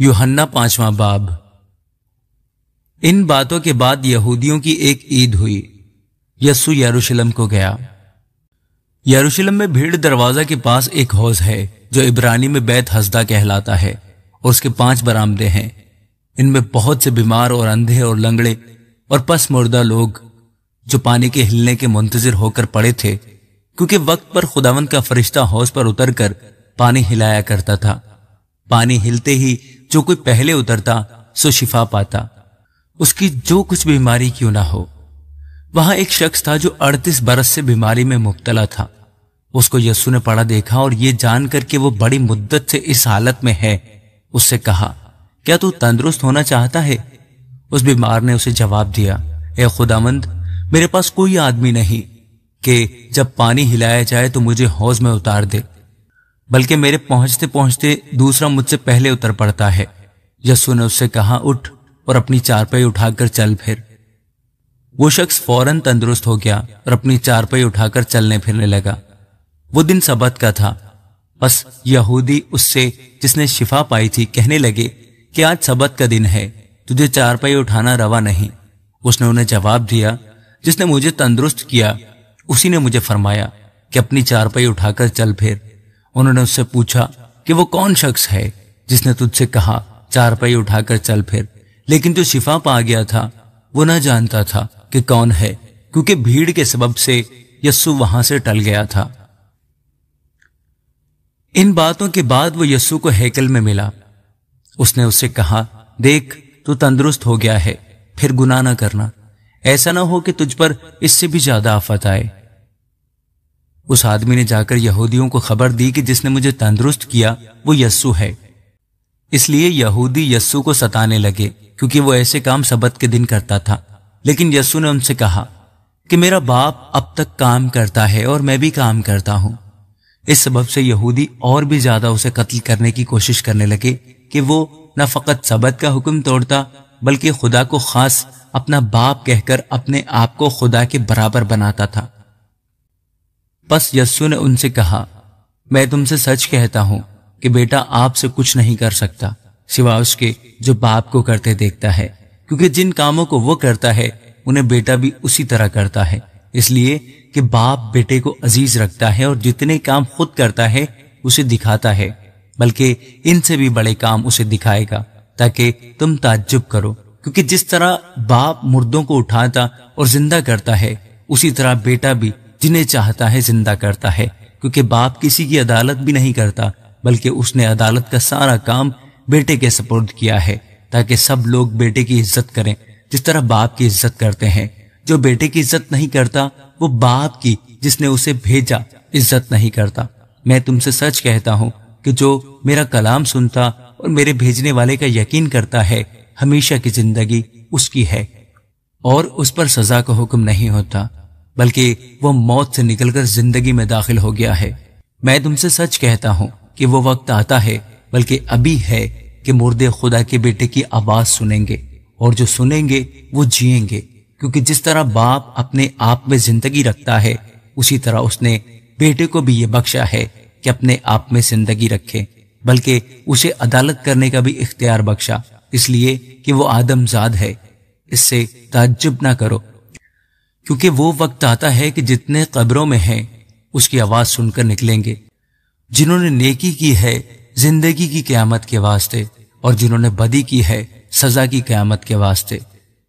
योहन्ना पांचवा बाब इन बातों के बाद यहूदियों की एक ईद हुई यस्सु यरूशलेम को गया यरूशलेम में भीड़ दरवाजा के पास एक हौज है जो इब्रानी में बैत हसदा कहलाता है और उसके पांच बरामदे हैं इनमें बहुत से बीमार और अंधे और लंगड़े और पस मुर्दा लोग जो पानी के हिलने के मुंतजर होकर पड़े थे क्योंकि वक्त पर खुदावंत का फरिश्ता हौज पर उतरकर पानी हिलाया करता था पानी हिलते ही जो कोई पहले उतरता सो शिफा पाता उसकी जो कुछ बीमारी क्यों ना हो वहां एक शख्स था जो 38 बरस से बीमारी में मुबतला था उसको यस्सु ने पड़ा देखा और ये जानकर के वो बड़ी मुद्दत से इस हालत में है उससे कहा क्या तू तंदुरुस्त होना चाहता है उस बीमार ने उसे जवाब दिया ए खुदामंद मेरे पास कोई आदमी नहीं कि जब पानी हिलाया जाए तो मुझे हौज में उतार दे बल्कि मेरे पहुंचते पहुंचते दूसरा मुझसे पहले उतर पड़ता है यस्सु ने उससे कहा उठ और अपनी चारपाई उठाकर चल फिर वो शख्स फौरन तंदुरुस्त हो गया और अपनी चारपाई उठाकर चलने फिरने लगा वो दिन सबत का था बस यहूदी उससे जिसने शिफा पाई थी कहने लगे कि आज सबत का दिन है तुझे चारपाई उठाना रवा नहीं उसने उन्हें जवाब दिया जिसने मुझे तंदुरुस्त किया उसी ने मुझे फरमाया कि अपनी चारपाई उठाकर चल फिर उन्होंने उससे पूछा कि वो कौन शख्स है जिसने तुझसे कहा चारपाई उठाकर चल फिर लेकिन जो शिफा पा गया था वो न जानता था कि कौन है क्योंकि भीड़ के सबब से यस्सु वहां से टल गया था इन बातों के बाद वो यस्सु को हैकल में मिला उसने उससे कहा देख तू तंदुरुस्त हो गया है फिर गुना ना करना ऐसा ना हो कि तुझ पर इससे भी ज्यादा आफत आए उस आदमी ने जाकर यहूदियों को खबर दी कि जिसने मुझे तंदुरुस्त किया वो यस्सु है इसलिए यहूदी यस्सु को सताने लगे क्योंकि वो ऐसे काम सबत के दिन करता था लेकिन यस्सु ने उनसे कहा कि मेरा बाप अब तक काम करता है और मैं भी काम करता हूं इस सबब से यहूदी और भी ज्यादा उसे कत्ल करने की कोशिश करने लगे कि वो न फकत सबत का हुक्म तोड़ता बल्कि खुदा को खास अपना बाप कहकर अपने आप को खुदा के बराबर बनाता था बस यस्सु ने उनसे कहा मैं तुमसे सच कहता हूं कि बेटा आपसे कुछ नहीं कर सकता सिवा उसके जो बाप को करते देखता है क्योंकि जिन कामों को वो करता है उन्हें बेटा भी उसी तरह करता है इसलिए कि बाप बेटे को अजीज रखता है और जितने काम खुद करता है उसे दिखाता है बल्कि इनसे भी बड़े काम उसे दिखाएगा ताकि तुम ताज्जुब करो क्योंकि जिस तरह बाप मुर्दों को उठाता और जिंदा करता है उसी तरह बेटा भी जिन्हें चाहता है जिंदा करता है क्योंकि बाप किसी की अदालत भी नहीं करता बल्कि उसने अदालत का सारा काम बेटे के सपोर्ट किया है ताकि सब लोग बेटे की इज्जत करें जिस तरह बाप की इज्जत करते हैं जो बेटे की इज्जत नहीं करता वो बाप की जिसने उसे भेजा इज्जत नहीं करता मैं तुमसे सच कहता हूँ कि जो मेरा कलाम सुनता और मेरे भेजने वाले का यकीन करता है हमेशा की जिंदगी उसकी है और उस पर सजा का हुक्म नहीं होता बल्कि वो मौत से निकलकर जिंदगी में दाखिल हो गया है मैं तुमसे सच कहता हूँ कि वो वक्त आता है बल्कि अभी है कि मुर्दे खुदा के बेटे की आवाज सुनेंगे और जो सुनेंगे वो जिएंगे क्योंकि जिस तरह बाप अपने आप में जिंदगी रखता है उसी तरह उसने बेटे को भी ये बख्शा है कि अपने आप में जिंदगी रखे बल्कि उसे अदालत करने का भी इख्तियार बख्शा इसलिए कि वो आदमजाद है इससे ताज्जुब ना करो क्योंकि वो वक्त आता है कि जितने कब्रों में हैं उसकी आवाज सुनकर निकलेंगे जिन्होंने नेकी की है जिंदगी की क्यामत के वास्ते और जिन्होंने बदी की है सजा की क्यामत के वास्ते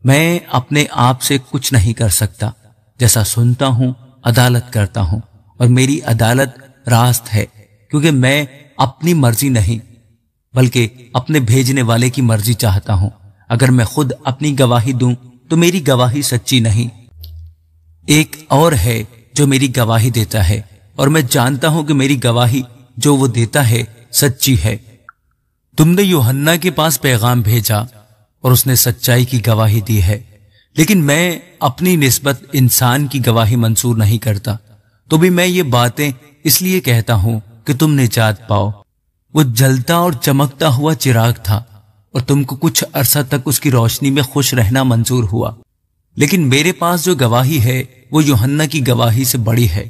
मैं अपने आप से कुछ नहीं कर सकता जैसा सुनता हूं अदालत करता हूं और मेरी अदालत रास्त है क्योंकि मैं अपनी मर्जी नहीं बल्कि अपने भेजने वाले की मर्जी चाहता हूं अगर मैं खुद अपनी गवाही दूं तो मेरी गवाही सच्ची नहीं एक और है जो मेरी गवाही देता है और मैं जानता हूं कि मेरी गवाही जो वो देता है सच्ची है तुमने योहन्ना के पास पैगाम भेजा और उसने सच्चाई की गवाही दी है लेकिन मैं अपनी निस्बत इंसान की गवाही मंसूर नहीं करता तो भी मैं ये बातें इसलिए कहता हूं कि तुम निजात पाओ वो जलता और चमकता हुआ चिराग था और तुमको कुछ अरसा तक उसकी रोशनी में खुश रहना मंजूर हुआ लेकिन मेरे पास जो गवाही है वो योहन्ना की गवाही से बड़ी है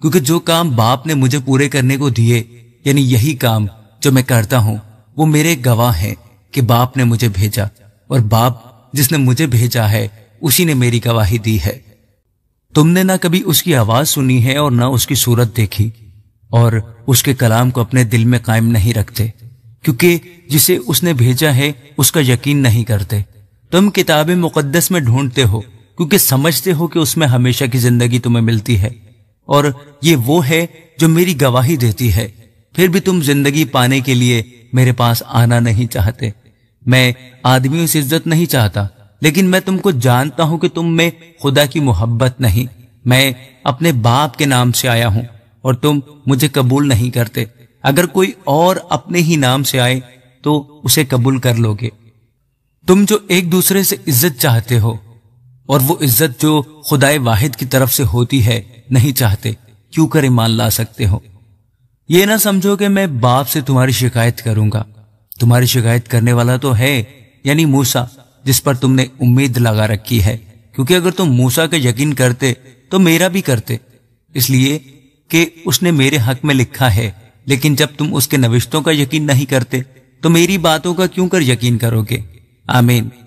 क्योंकि जो काम बाप ने मुझे पूरे करने को दिए यानी यही काम जो मैं करता हूं वो मेरे गवाह है कि बाप ने मुझे भेजा और बाप जिसने मुझे भेजा है उसी ने मेरी गवाही दी है तुमने ना कभी उसकी आवाज सुनी है और ना उसकी सूरत देखी और उसके कलाम को अपने दिल में कायम नहीं रखते क्योंकि जिसे उसने भेजा है उसका यकीन नहीं करते तुम किताबें मुकद्दस में ढूंढते हो क्योंकि समझते हो कि उसमें हमेशा की जिंदगी तुम्हें मिलती है और ये वो है जो मेरी गवाही देती है फिर भी तुम जिंदगी पाने के लिए मेरे पास आना नहीं चाहते मैं आदमियों से इज्जत नहीं चाहता लेकिन मैं तुमको जानता हूं कि तुम में खुदा की मोहब्बत नहीं मैं अपने बाप के नाम से आया हूं और तुम मुझे कबूल नहीं करते अगर कोई और अपने ही नाम से आए तो उसे कबूल कर लोगे तुम जो एक दूसरे से इज्जत चाहते हो और वो इज्जत जो खुदाए वाहिद की तरफ से होती है नहीं चाहते क्यों कर ईमान ला सकते हो ये ना समझो कि मैं बाप से तुम्हारी शिकायत करूंगा तुम्हारी शिकायत करने वाला तो है यानी मूसा जिस पर तुमने उम्मीद लगा रखी है क्योंकि अगर तुम मूसा के यकीन करते तो मेरा भी करते इसलिए कि उसने मेरे हक में लिखा है लेकिन जब तुम उसके नविश्तों का यकीन नहीं करते तो मेरी बातों का क्यों कर यकीन करोगे आमीन